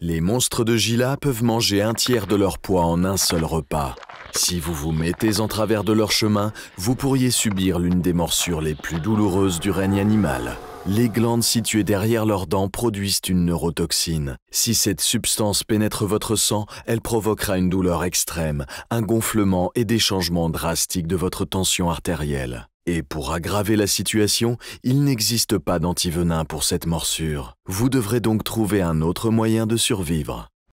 Les monstres de Gila peuvent manger un tiers de leur poids en un seul repas. Si vous vous mettez en travers de leur chemin, vous pourriez subir l'une des morsures les plus douloureuses du règne animal. Les glandes situées derrière leurs dents produisent une neurotoxine. Si cette substance pénètre votre sang, elle provoquera une douleur extrême, un gonflement et des changements drastiques de votre tension artérielle. Et pour aggraver la situation, il n'existe pas d'antivenin pour cette morsure. Vous devrez donc trouver un autre moyen de survivre.